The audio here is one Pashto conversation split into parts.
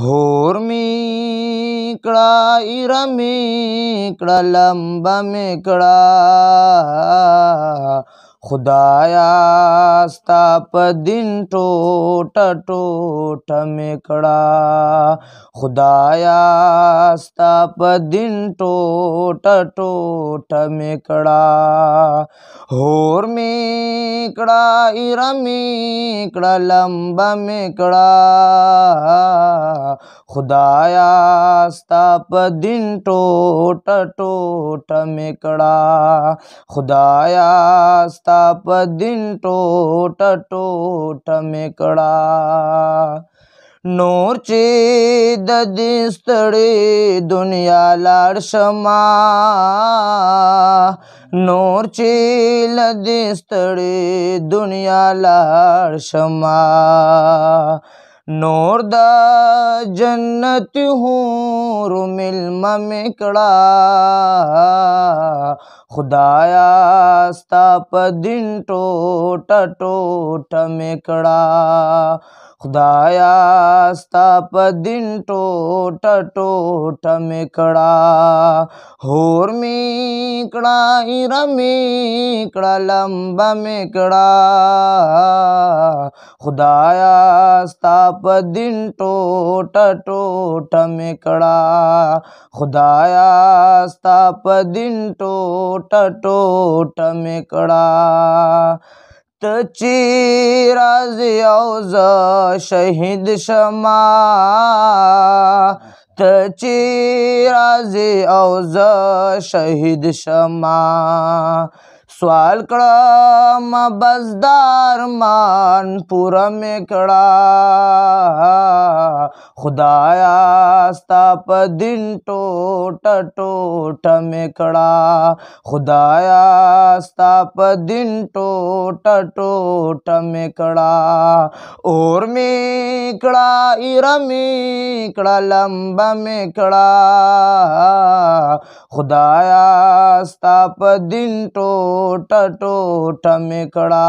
هور می کړه ایره می کړه لمبه می کړه خدایا ستا په دین ټوټه ټوټه می کړه خدایا ستا په دین ټوټه ټوټه می کړه هور می کړه ایرمی کړه لمبه میکړه خدایا ستا په دین ټوټه ټوټه میکړه خدایا ستا په دین ټوټه ټوټه میکړه نور چې د دې ستړې دنیا لاړ شمه نور چې لدستړې دنیا لار شما نور دا جنت هور ملم مکړه خدایا ستا په دین ټوټه ټوټه مکړه خدایا ستا په دین ټوټه ټوټه مې کړه هور مې کړه ایره مې کړه لمبه مې کړه خدایا ستا په دین ټوټه ټوټه مې کړه خدایا ستا په دین ټوټه ټوټه مې کړه چې راځي او زه شهید شما ته چې راځي او زه شهید شما سوال کړم بس دارمان پورا مې کړه خدایا ستا په دین ټوټه ټوټه مې کړه خدایا ستا په دین ټوټه ټوټه مې کړه اور مې کړه ایر مې کړه لمبه مې کړه خدایا ستا په دین ټوټه टोटा टोटा मेकड़ा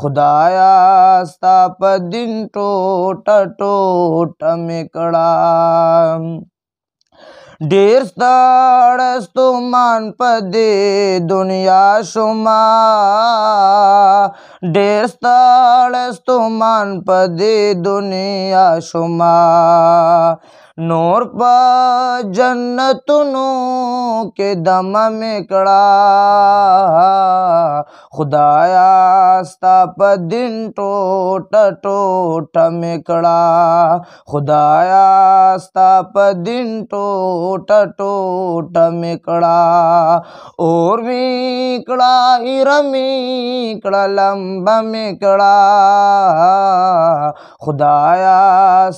खुदायास्ता पदिन टोटा टोटा मेकड़ा ढेर तो मान पदे दुनिया शुमा ढेर तो मान पदे दुनिया शुमा نور پا جنتونو کې دم میکړه خدایا ستا په دین ټوټه ټوټه میکړه خدایا ستا په دین ټوټه ټوټه میکړه اور میکړه ایرم میکړه لمب میکړه خدایا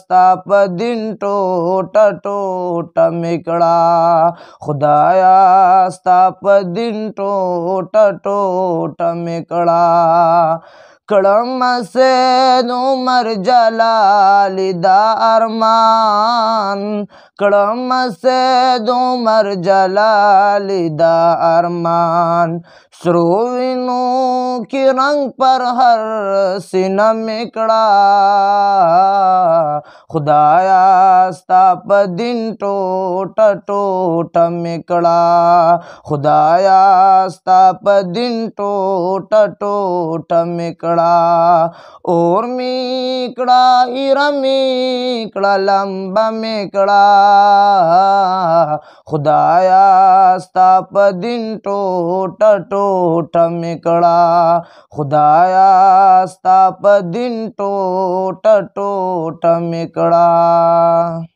ستا په دین ټوټه टोटा टोटा मेकड़ा खुदाया स्ताप दिन टोटा टोटा मेकड़ा कड़म से उमर जलालिदा मान कड़म से उमर जलालिदा मान स्रोविनों के रंग पर हर सिनम कड़ा خدایا ستا په دین ټوټه ټوټه میکړه خدایا ستا په دین ټوټه ټوټه میکړه اور میکړه ایر میکړه لمب میکړه خدایا ستا په دین ټوټه ټوټه میکړه خدایا ستا په دین ټوټه ټوټه میکړه 啦。